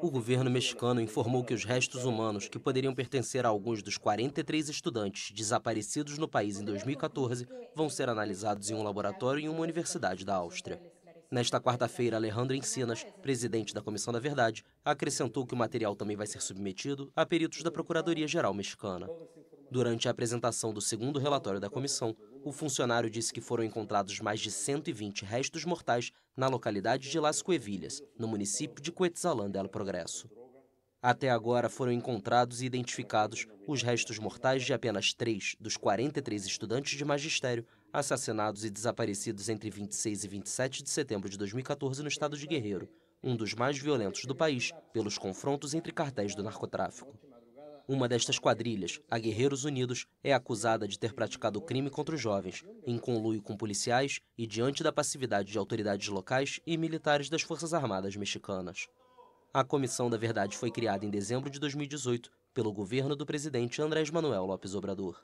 O governo mexicano informou que os restos humanos, que poderiam pertencer a alguns dos 43 estudantes desaparecidos no país em 2014, vão ser analisados em um laboratório em uma universidade da Áustria. Nesta quarta-feira, Alejandro Encinas, presidente da Comissão da Verdade, acrescentou que o material também vai ser submetido a peritos da Procuradoria-Geral Mexicana. Durante a apresentação do segundo relatório da comissão, o funcionário disse que foram encontrados mais de 120 restos mortais na localidade de Las Cuevilhas, no município de Coetzalã del Progresso. Até agora foram encontrados e identificados os restos mortais de apenas três dos 43 estudantes de magistério assassinados e desaparecidos entre 26 e 27 de setembro de 2014 no estado de Guerreiro, um dos mais violentos do país pelos confrontos entre cartéis do narcotráfico. Uma destas quadrilhas, a Guerreiros Unidos, é acusada de ter praticado crime contra os jovens, em conluio com policiais e diante da passividade de autoridades locais e militares das Forças Armadas mexicanas. A Comissão da Verdade foi criada em dezembro de 2018 pelo governo do presidente Andrés Manuel López Obrador.